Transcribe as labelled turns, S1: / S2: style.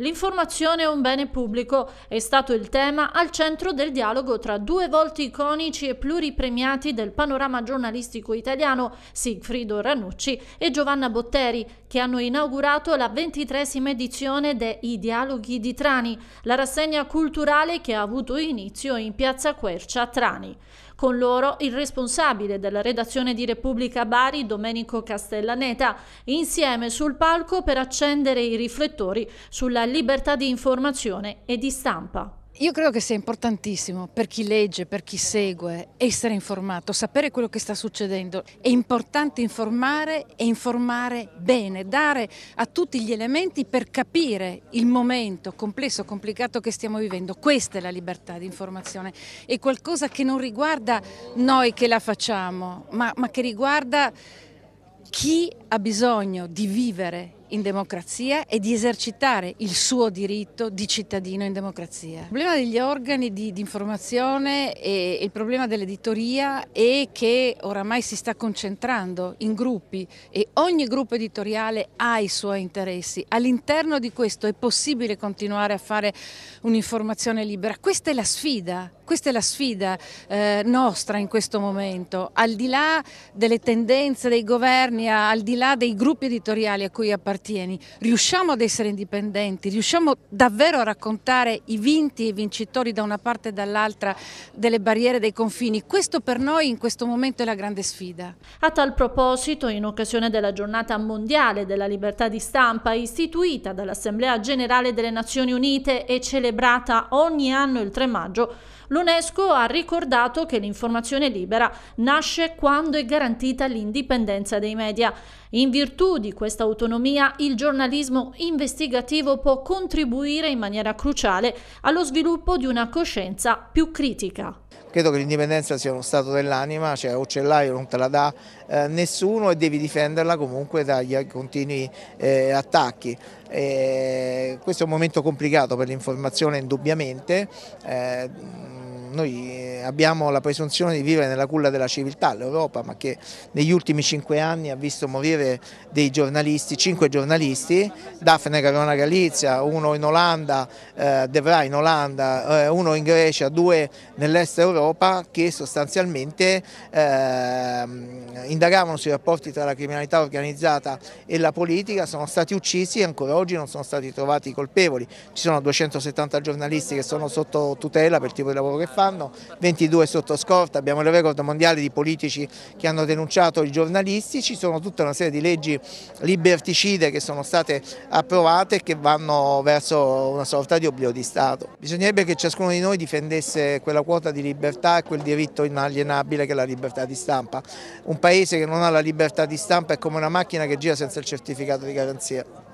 S1: L'informazione è un bene pubblico è stato il tema al centro del dialogo tra due volti iconici e pluripremiati del panorama giornalistico italiano, Sigfrido Ranucci e Giovanna Botteri, che hanno inaugurato la ventitresima edizione de I Dialoghi di Trani, la rassegna culturale che ha avuto inizio in piazza Quercia a Trani. Con loro il responsabile della redazione di Repubblica Bari, Domenico Castellaneta, insieme sul palco per accendere i riflettori sulla libertà di informazione e di stampa.
S2: Io credo che sia importantissimo per chi legge, per chi segue, essere informato, sapere quello che sta succedendo. È importante informare e informare bene, dare a tutti gli elementi per capire il momento complesso, complicato che stiamo vivendo. Questa è la libertà di informazione. È qualcosa che non riguarda noi che la facciamo, ma, ma che riguarda chi ha bisogno di vivere in democrazia e di esercitare il suo diritto di cittadino in democrazia. Il problema degli organi di, di informazione e il problema dell'editoria è che oramai si sta concentrando in gruppi e ogni gruppo editoriale ha i suoi interessi. All'interno di questo è possibile continuare a fare un'informazione libera. Questa è la sfida, questa è la sfida eh, nostra in questo momento, al di là delle tendenze dei governi, al di là dei gruppi editoriali a cui appartiene appartieni, riusciamo ad essere indipendenti, riusciamo davvero a raccontare i vinti e i vincitori da una parte e dall'altra
S1: delle barriere dei confini. Questo per noi in questo momento è la grande sfida. A tal proposito, in occasione della giornata mondiale della libertà di stampa istituita dall'Assemblea Generale delle Nazioni Unite e celebrata ogni anno il 3 maggio, l'UNESCO ha ricordato che l'informazione libera nasce quando è garantita l'indipendenza dei media. In virtù di questa autonomia il giornalismo investigativo può contribuire in maniera cruciale allo sviluppo di una coscienza più critica.
S3: Credo che l'indipendenza sia uno stato dell'anima, cioè o ce l'hai o non te la dà eh, nessuno e devi difenderla comunque dagli continui eh, attacchi. E questo è un momento complicato per l'informazione indubbiamente. Eh, noi eh, abbiamo la presunzione di vivere nella culla della civiltà, l'Europa, ma che negli ultimi cinque anni ha visto morire dei giornalisti, cinque giornalisti, Daphne Caruana Galizia, uno in Olanda, eh, Devra in Olanda, eh, uno in Grecia, due nell'est Europa, che sostanzialmente... Eh, indagavano sui rapporti tra la criminalità organizzata e la politica sono stati uccisi e ancora oggi non sono stati trovati colpevoli. Ci sono 270 giornalisti che sono sotto tutela per il tipo di lavoro che fanno, 22 sotto scorta, abbiamo il record mondiale di politici che hanno denunciato i giornalisti, ci sono tutta una serie di leggi liberticide che sono state approvate e che vanno verso una sorta di oblio di Stato. Bisognerebbe che ciascuno di noi difendesse quella quota di libertà e quel diritto inalienabile che è la libertà di stampa. Un paese paese che non ha la libertà di stampa è come una macchina che gira senza il certificato di garanzia.